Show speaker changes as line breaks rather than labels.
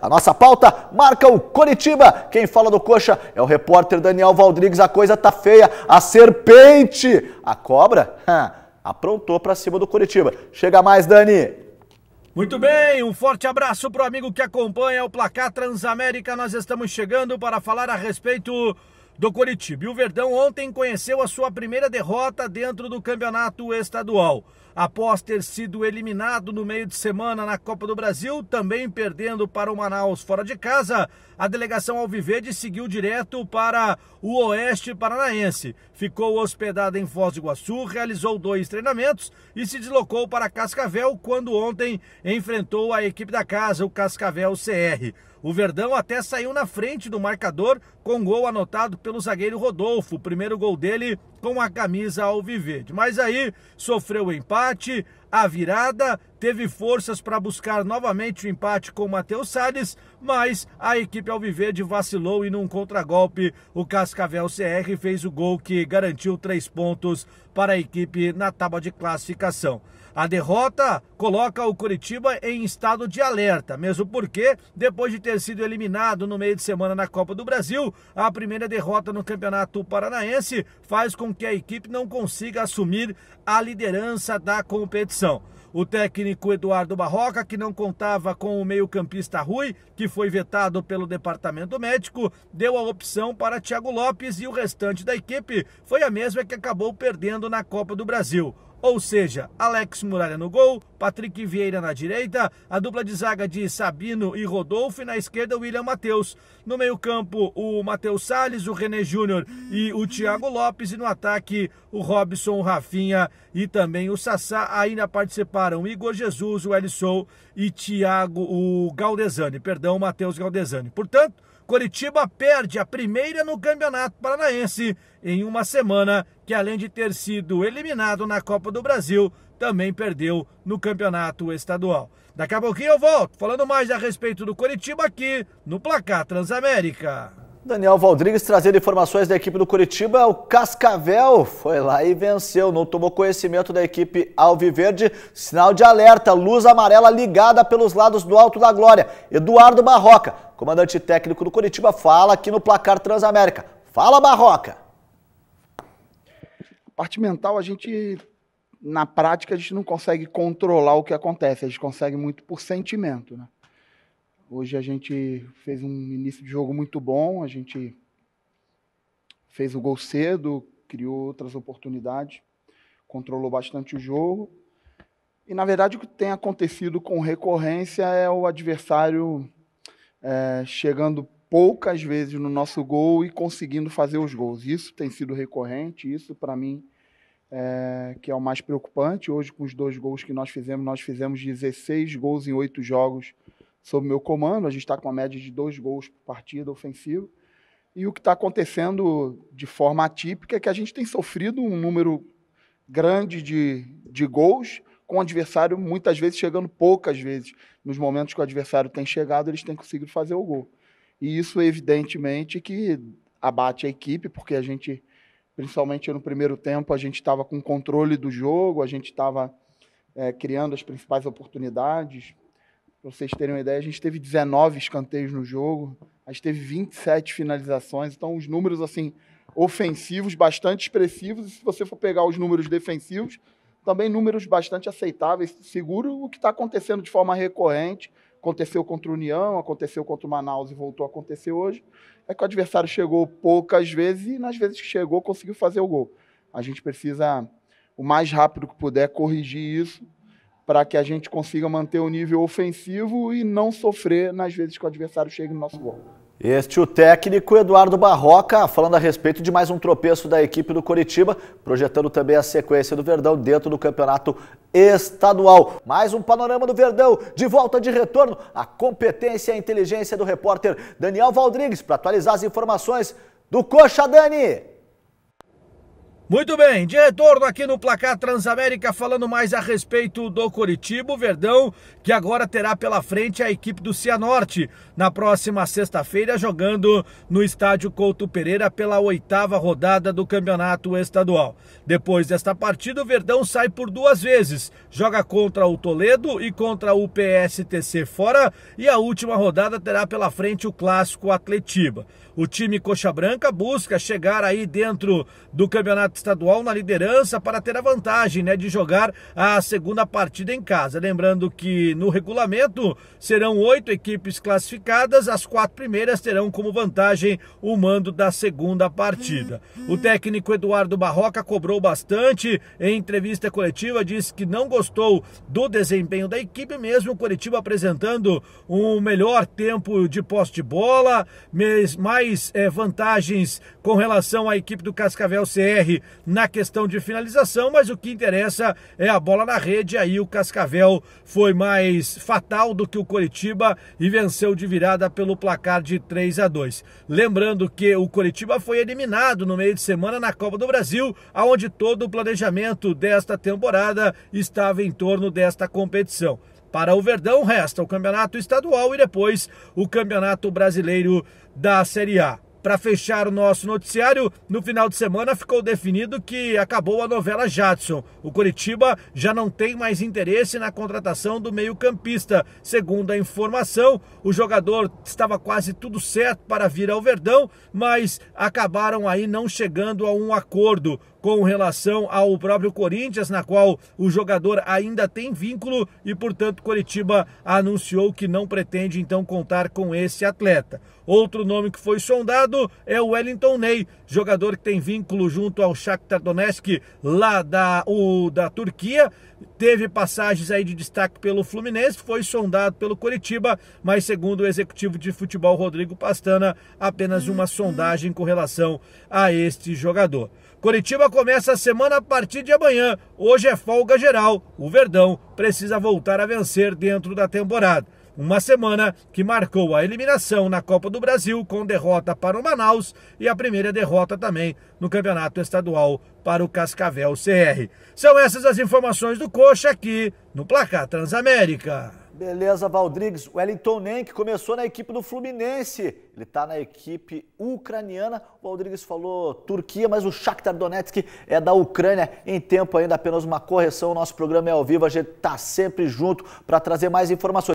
A nossa pauta marca o Coritiba. Quem fala do coxa é o repórter Daniel Valdrigues. A coisa tá feia. A serpente, a cobra, ha, aprontou para cima do Coritiba. Chega mais, Dani.
Muito bem, um forte abraço para o amigo que acompanha o Placar Transamérica. Nós estamos chegando para falar a respeito do Coritiba. E o Verdão ontem conheceu a sua primeira derrota dentro do campeonato estadual após ter sido eliminado no meio de semana na Copa do Brasil, também perdendo para o Manaus fora de casa, a delegação Alviverde seguiu direto para o Oeste Paranaense. Ficou hospedada em Foz do Iguaçu, realizou dois treinamentos e se deslocou para Cascavel quando ontem enfrentou a equipe da casa, o Cascavel CR. O Verdão até saiu na frente do marcador com gol anotado pelo zagueiro Rodolfo, o primeiro gol dele com a camisa alviverde. Mas aí sofreu empate debate a virada, teve forças para buscar novamente o empate com o Matheus Salles, mas a equipe Alviverde vacilou e num contragolpe o Cascavel CR fez o gol que garantiu três pontos para a equipe na tábua de classificação. A derrota coloca o Curitiba em estado de alerta, mesmo porque, depois de ter sido eliminado no meio de semana na Copa do Brasil, a primeira derrota no Campeonato Paranaense faz com que a equipe não consiga assumir a liderança da competição. O técnico Eduardo Barroca, que não contava com o meio-campista Rui, que foi vetado pelo departamento médico, deu a opção para Thiago Lopes e o restante da equipe foi a mesma que acabou perdendo na Copa do Brasil. Ou seja, Alex Muralha no gol, Patrick Vieira na direita, a dupla de zaga de Sabino e Rodolfo, e na esquerda William Matheus. No meio-campo, o Matheus Salles, o René Júnior e o Thiago Lopes, e no ataque, o Robson, o Rafinha e também o Sassá. Ainda participaram Igor Jesus, o Elisson e Thiago, o Galdesani, perdão, Matheus Galdesani. Portanto, Coritiba perde a primeira no Campeonato Paranaense em uma semana que, além de ter sido eliminado na Copa do Brasil, também perdeu no campeonato estadual. Daqui a pouquinho eu volto falando mais a respeito do Curitiba aqui no Placar Transamérica.
Daniel Valdrigues trazendo informações da equipe do Curitiba. O Cascavel foi lá e venceu. Não tomou conhecimento da equipe Alviverde. Sinal de alerta, luz amarela ligada pelos lados do Alto da Glória. Eduardo Barroca, comandante técnico do Curitiba, fala aqui no Placar Transamérica. Fala, Barroca!
Parte mental, a gente, na prática, a gente não consegue controlar o que acontece, a gente consegue muito por sentimento, né? Hoje a gente fez um início de jogo muito bom, a gente fez o gol cedo, criou outras oportunidades, controlou bastante o jogo. E, na verdade, o que tem acontecido com recorrência é o adversário é, chegando poucas vezes no nosso gol e conseguindo fazer os gols. Isso tem sido recorrente, isso para mim é, que é o mais preocupante. Hoje, com os dois gols que nós fizemos, nós fizemos 16 gols em oito jogos sob meu comando. A gente está com uma média de dois gols por partida ofensiva. E o que está acontecendo de forma atípica é que a gente tem sofrido um número grande de, de gols com o adversário muitas vezes chegando poucas vezes. Nos momentos que o adversário tem chegado, eles têm conseguido fazer o gol. E isso, evidentemente, que abate a equipe, porque a gente, principalmente no primeiro tempo, a gente estava com controle do jogo, a gente estava é, criando as principais oportunidades. Para vocês terem uma ideia, a gente teve 19 escanteios no jogo, a gente teve 27 finalizações, então os números assim ofensivos bastante expressivos, e se você for pegar os números defensivos, também números bastante aceitáveis, seguro o que está acontecendo de forma recorrente Aconteceu contra o União, aconteceu contra o Manaus e voltou a acontecer hoje. É que o adversário chegou poucas vezes e nas vezes que chegou conseguiu fazer o gol. A gente precisa, o mais rápido que puder, corrigir isso para que a gente consiga manter o nível ofensivo e não sofrer nas vezes que o adversário chega no nosso gol.
Este o técnico Eduardo Barroca falando a respeito de mais um tropeço da equipe do Coritiba, projetando também a sequência do Verdão dentro do campeonato estadual. Mais um panorama do Verdão, de volta de retorno, a competência e a inteligência do repórter Daniel Valdrigues para atualizar as informações do Coxa Dani.
Muito bem, de retorno aqui no Placar Transamérica, falando mais a respeito do Curitiba, o Verdão, que agora terá pela frente a equipe do Cianorte, na próxima sexta-feira, jogando no estádio Couto Pereira pela oitava rodada do Campeonato Estadual. Depois desta partida, o Verdão sai por duas vezes, joga contra o Toledo e contra o PSTC fora, e a última rodada terá pela frente o Clássico Atletiba. O time Coxa Branca busca chegar aí dentro do Campeonato estadual na liderança para ter a vantagem né, de jogar a segunda partida em casa. Lembrando que no regulamento serão oito equipes classificadas, as quatro primeiras terão como vantagem o mando da segunda partida. O técnico Eduardo Barroca cobrou bastante em entrevista coletiva, disse que não gostou do desempenho da equipe, mesmo o Curitiba apresentando um melhor tempo de posse de bola, mais é, vantagens com relação à equipe do Cascavel CR na questão de finalização, mas o que interessa é a bola na rede. Aí o Cascavel foi mais fatal do que o Coritiba e venceu de virada pelo placar de 3 a 2. Lembrando que o Coritiba foi eliminado no meio de semana na Copa do Brasil, aonde todo o planejamento desta temporada estava em torno desta competição. Para o Verdão resta o Campeonato Estadual e depois o Campeonato Brasileiro da Série A. Para fechar o nosso noticiário, no final de semana ficou definido que acabou a novela Jadson. O Curitiba já não tem mais interesse na contratação do meio-campista. Segundo a informação, o jogador estava quase tudo certo para vir ao Verdão, mas acabaram aí não chegando a um acordo com relação ao próprio Corinthians, na qual o jogador ainda tem vínculo e, portanto, Coritiba anunciou que não pretende então contar com esse atleta. Outro nome que foi sondado é o Wellington Ney, jogador que tem vínculo junto ao Shakhtar Donetsk lá da, o, da Turquia, teve passagens aí de destaque pelo Fluminense, foi sondado pelo Coritiba, mas segundo o executivo de futebol Rodrigo Pastana, apenas uma uhum. sondagem com relação a este jogador. Coritiba começa a semana a partir de amanhã. Hoje é folga geral. O Verdão precisa voltar a vencer dentro da temporada. Uma semana que marcou a eliminação na Copa do Brasil com derrota para o Manaus e a primeira derrota também no Campeonato Estadual para o Cascavel CR. São essas as informações do Coxa aqui no Placar Transamérica.
Beleza, Valdrigues. Wellington Nenk começou na equipe do Fluminense. Ele está na equipe ucraniana. O Valdrigues falou Turquia, mas o Shakhtar Donetsk é da Ucrânia. Em tempo ainda, apenas uma correção. O nosso programa é ao vivo. A gente está sempre junto para trazer mais informações.